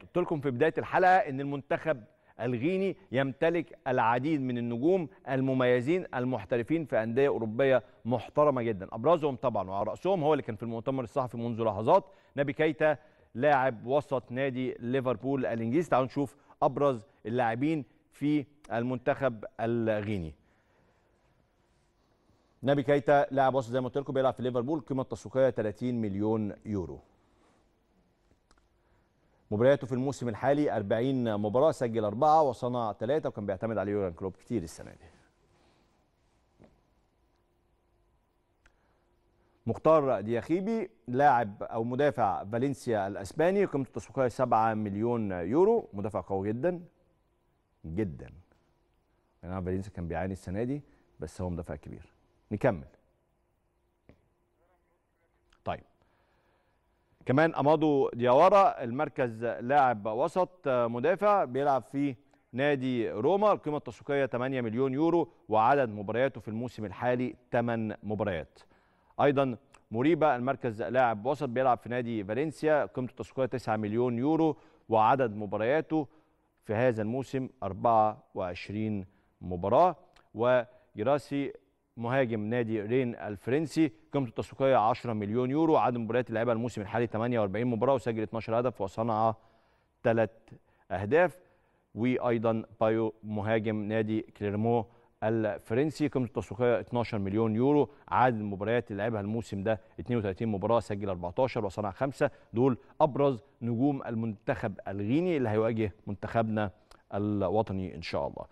قلت لكم في بدايه الحلقه ان المنتخب الغيني يمتلك العديد من النجوم المميزين المحترفين في انديه اوروبيه محترمه جدا ابرزهم طبعا وعلى راسهم هو اللي كان في المؤتمر الصحفي منذ لحظات نبي كيتا لاعب وسط نادي ليفربول الانجليزي تعالوا نشوف ابرز اللاعبين في المنتخب الغيني نبي كيتا لاعب وسط زي ما قلت لكم بيلعب في ليفربول قيمه تسويقيه 30 مليون يورو مبارياته في الموسم الحالي 40 مباراه سجل اربعه وصنع ثلاثه وكان بيعتمد على يورجن كلوب كتير السنه دي. مختار دياخيبي لاعب او مدافع فالنسيا الاسباني قيمته التسويقيه 7 مليون يورو مدافع قوي جدا جدا. يعني فالنسيا كان بيعاني السنه دي بس هو مدافع كبير. نكمل. كمان امادو ديوارا المركز لاعب وسط مدافع بيلعب في نادي روما القيمه التسويقيه 8 مليون يورو وعدد مبارياته في الموسم الحالي 8 مباريات ايضا مريبا المركز لاعب وسط بيلعب في نادي فالنسيا قيمته التسويقيه 9 مليون يورو وعدد مبارياته في هذا الموسم 24 مباراه وجراسي مهاجم نادي رين الفرنسي قيمته التسويقيه 10 مليون يورو عدد مباريات لعبها الموسم الحالي 48 مباراه وسجل 12 هدف وصنع 3 اهداف وايضا بايو مهاجم نادي كليرمو الفرنسي قيمته التسويقيه 12 مليون يورو عدد المباريات اللي لعبها الموسم ده 32 مباراه سجل 14 وصنع 5 دول ابرز نجوم المنتخب الغيني اللي هيواجه منتخبنا الوطني ان شاء الله